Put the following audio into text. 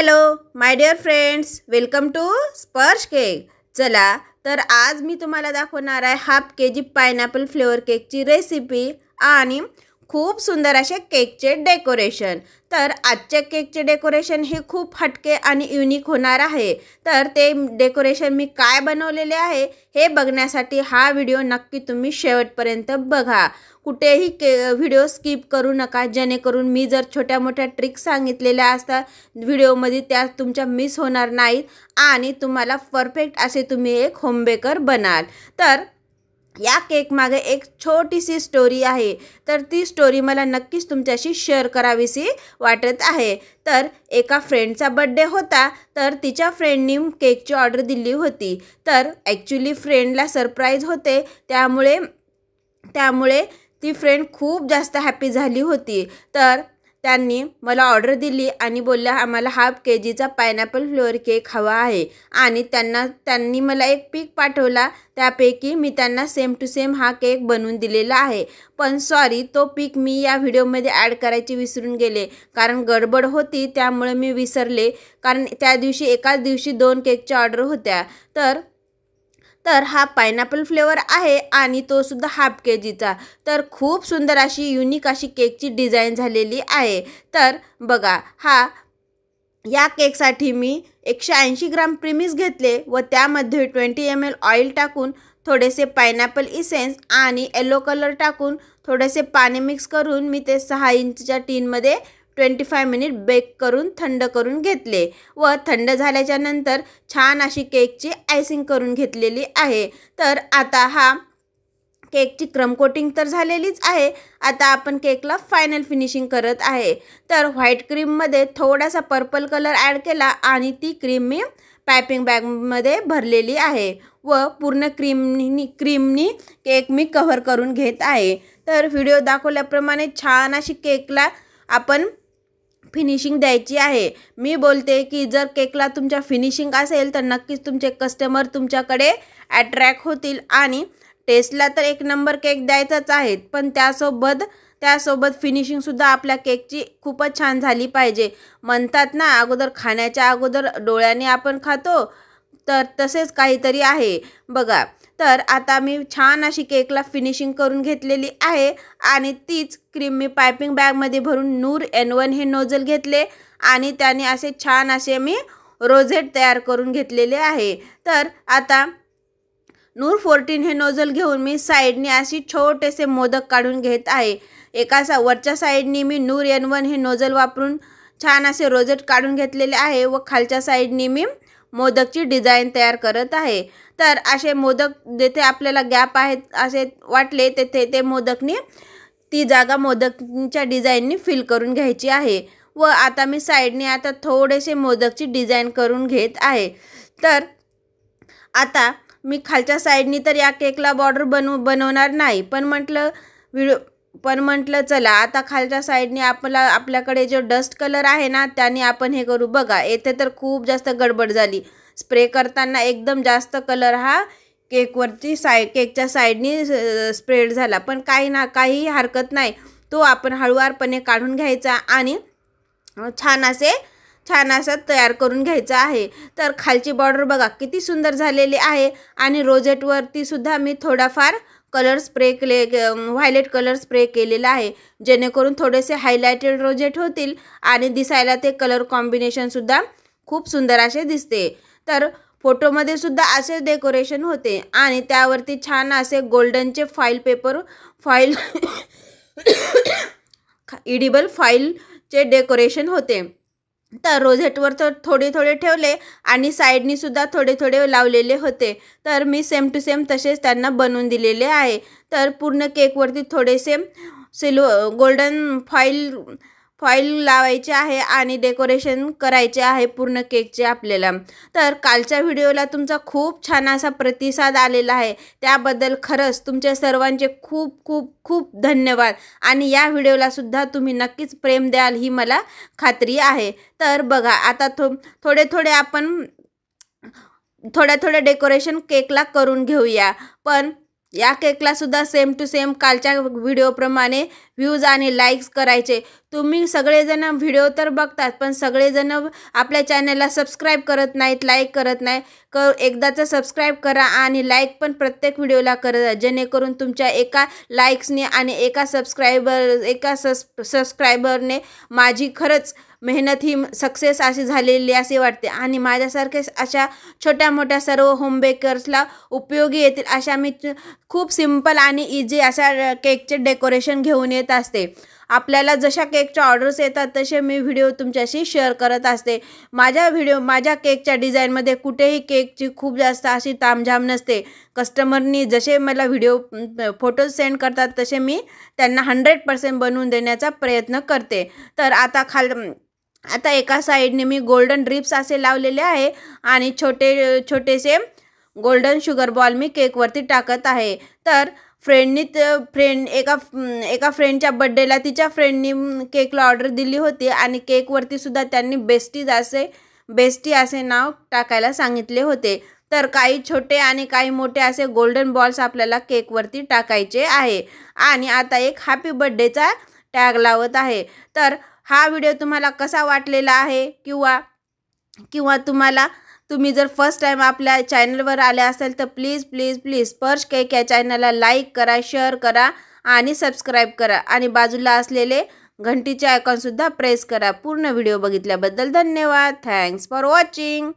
hello my dear friends welcome to Sparsh cake चला तर आज मी तुम्हाला दाखवणार आहे half K G pineapple flavour केकची रेसिपी आणि खूप सुंदर असे केकचे डेकोरेशन तर आजचे केकचे डेकोरेशन हे खूप हटके आणि युनिक होणार आहे तर ते डेकोरेशन मी काय बनवलेले आहे हे बघण्यासाठी हा व्हिडिओ नक्की तुम्ही शेवटपर्यंत बघा कुठेही के व्हिडिओ स्किप करू नका जेणेकरून मी जर छोट्या मोठ्या ट्रिक्स सांगितलेल्या असतात व्हिडिओमध्ये त्या तुमच्या मिस होणार नाहीत आणि तुम्हाला परफेक्ट असे तुम्ही एक होमबेकर बनाल तर या केकमागे एक छोटीशी स्टोरी आहे तर ती स्टोरी मला नक्कीच तुमच्याशी शेअर करावीशी वाटत आहे तर एका फ्रेंडचा बड्डे होता तर तिच्या फ्रेंडनी केकची ऑर्डर दिली होती तर ॲक्च्युली फ्रेंडला सरप्राईज होते त्यामुळे त्यामुळे ती फ्रेंड खूप जास्त हॅपी झाली होती तर त्यांनी मला ऑर्डर दिली आणि बोलल्या आम्हाला हाफ के जीचा पायनॅपल फ्लोअर केक हवा आहे आणि त्यांना त्यांनी मला एक पीक पाठवला त्यापैकी मी त्यांना सेम टू सेम हा केक बनवून दिलेला आहे पण सॉरी तो पीक मी या व्हिडिओमध्ये ॲड करायची विसरून गेले कारण गडबड होती त्यामुळे मी विसरले कारण त्या दिवशी एकाच दिवशी दोन केकच्या ऑर्डर होत्या तर तर हा पायनॅपल फ्लेवर आहे आणि तो सुद्धा हाफ के जीचा तर खूप सुंदर अशी युनिक अशी केकची डिझाईन झालेली आहे तर बघा हा या केकसाठी मी एकशे ऐंशी ग्राम प्रिमिस घेतले व त्यामध्ये ट्वेंटी एम एल ऑइल टाकून थोडेसे पायनॅपल इसेन्स आणि येलो कलर टाकून थोडेसे पाणी मिक्स करून मी ते सहा इंचच्या टीनमध्ये ट्वेंटी फाय मिनिट बेक करून थंड करून घेतले व थंड झाल्याच्या नंतर छान अशी केकची आयसिंग करून घेतलेली आहे तर आता हा केकची क्रम कोटिंग तर झालेलीच आहे आता आपण केकला फायनल फिनिशिंग करत आहे तर व्हाईट क्रीममध्ये थोडासा पर्पल कलर ॲड केला आणि ती क्रीम मी पायपिंग बॅगमध्ये भरलेली आहे व पूर्ण क्रीमनी क्रीमनी केक मी कव्हर करून घेत आहे तर व्हिडिओ दाखवल्याप्रमाणे छान अशी केकला आपण फिनिशिंग द्यायची आहे मी बोलते की जर केकला तुमच्या फिनिशिंग असेल तर नक्कीच तुमचे कस्टमर तुमच्याकडे अट्रॅक्ट होतील आणि टेस्टला तर एक नंबर केक द्यायचाच आहेत पण त्यासोबत त्यासोबत फिनिशिंगसुद्धा आपल्या केकची खूपच छान झाली पाहिजे म्हणतात ना अगोदर खाण्याच्या अगोदर डोळ्याने आपण खातो तर तसेच काहीतरी आहे बघा तर आता मी छान अशी केकला फिनिशिंग करून घेतलेली आहे आणि तीच क्रीम मी पायपिंग बॅगमध्ये भरून नूर एन वन हे नोजल घेतले आणि त्याने असे छान असे मी रोझेट तयार करून घेतलेले आहे तर आता नूर फोर्टीन हे नोजल घेऊन मी साईडने अशी छोटेसे मोदक काढून घेत आहे एका सा वरच्या साईडनी मी नूर एन वन हे नोजल वापरून छान असे रोजेट काढून घेतलेले आहे व खालच्या साईडनी मी मोदकची डिझाईन तयार करत आहे तर असे मोदक जेथे आपल्याला गॅप आहेत असे वाटले तेथे ते मोदकने ती जागा मोदकच्या डिझाईननी फिल करून घ्यायची आहे व आता मी साईडने आता थोडेसे मोदकची डिझाईन करून घेत आहे तर आता मी खालच्या साईडनी तर या केकला बॉर्डर बनव बनवणार नाही पण म्हटलं व्हिडिओ पण म्हटलं चला आता खालच्या साईडने आपला आपल्याकडे जो डस्ट कलर आहे ना त्याने आपण हे करू बघा येथे तर खूप जास्त गडबड झाली स्प्रे करताना एकदम जास्त कलर हा केकवरती साईड केकच्या साईडनी स्प्रेड झाला पण काही ना काही हरकत नाही तो आपण हळूवारपणे काढून घ्यायचा आणि छान असे छान असं तयार करून घ्यायचा आहे तर खालची बॉर्डर बघा किती सुंदर झालेली आहे आणि रोजेटवरतीसुद्धा सुद्धा मी थोडाफार कलर स्प्रे केले व्हायलेट कलर स्प्रे केलेला आहे जेणेकरून थोडेसे हायलायटेड रोजेट होतील आणि दिसायला ते कलर कॉम्बिनेशनसुद्धा खूप सुंदर असे दिसते तर फोटोमध्ये सुद्धा असे डेकोरेशन होते आणि त्यावरती छान असे गोल्डनचे फाईल पेपर फाईल इडिबल फाईलचे डेकोरेशन होते तर रोझेटवर तर थोडे थोडे ठेवले आणि साईडनीसुद्धा थोडे थोडे लावलेले होते तर मी सेम टू सेम तसेच त्यांना बनवून दिलेले आहे तर पूर्ण केकवरती थोडेसे सिल्व गोल्डन फॉईल फॉईल लावायचे आहे आणि डेकोरेशन करायचे आहे पूर्ण केकचे आपल्याला तर कालच्या व्हिडिओला तुमचा खूप छान असा प्रतिसाद आलेला आहे त्याबद्दल खरंच तुमच्या सर्वांचे खूप खूप खूप धन्यवाद आणि या व्हिडिओलासुद्धा तुम्ही नक्कीच प्रेम द्याल ही मला खात्री आहे तर बघा आता थो थोडे थोडे आपण थोड्या थोड्या डेकोरेशन केकला करून घेऊया पण या सुद्धा सेम टू सेम कालच्या व्हिडिओप्रमाणे व्ह्यूज आणि लाईक्स करायचे तुम्ही सगळेजण व्हिडिओ तर बघतात पण सगळेजण आपल्या चॅनलला सबस्क्राईब करत नाहीत लाईक करत नाही क एकदाचं सबस्क्राईब करा आणि लाईक पण प्रत्येक व्हिडिओला करा जेणेकरून तुमच्या एका लाईक्सने आणि एका सबस्क्रायबर एका सस सबस्क्रायबरने माझी खरंच मेहनत ही सक्सेस अशी झालेली असे वाटते आणि माझ्यासारखे अशा छोट्या मोठ्या सर्व होम बेकर्सला उपयोगी येतील अशा मी खूप सिम्पल आणि इझी अशा केकचे डेकोरेशन घेऊन येत असते आपल्याला जशा केकच्या ऑर्डर्स येतात तसे मी व्हिडिओ तुमच्याशी शेअर करत असते माझ्या व्हिडिओ माझ्या केकच्या डिझाईनमध्ये कुठेही केकची खूप जास्त अशी तामझाम नसते कस्टमरनी जसे मला व्हिडिओ फोटोज सेंड करतात तसे मी त्यांना हंड्रेड पर्सेंट बनवून देण्याचा प्रयत्न करते तर आता खाल आता एका साईडने मी गोल्डन ड्रिप्स असे लावलेले आहे आणि छोटे छोटेसे गोल्डन शुगर बॉल मी केकवरती टाकत आहे तर फ्रेंडनी फ्रेंड एका एका फ्रेंडच्या बड्डेला तिच्या फ्रेंडनी केकला ऑर्डर दिली होती आणि केकवरतीसुद्धा सुद्धा त्यांनी बेस्टीज असे बेस्टी असे नाव टाकायला सांगितले होते तर काही छोटे आणि काही मोठे असे गोल्डन बॉल्स आपल्याला केकवरती टाकायचे आहे आणि आता एक हॅपी बड्डेचा टॅग लावत आहे तर हा व्हिडिओ तुम्हाला कसा वाटलेला आहे किंवा किंवा तुम्हाला तुम्ही जर फर्स्ट टाईम आपल्या चॅनलवर आले असेल तर please please please Sparsh cake या चॅनलला लाईक करा शेअर करा आणि सबस्क्राईब करा आणि बाजूला असलेले घंटीचे आयकॉनसुद्धा प्रेस करा पूर्ण व्हिडिओ बघितल्याबद्दल धन्यवाद थँक्स फॉर वॉचिंग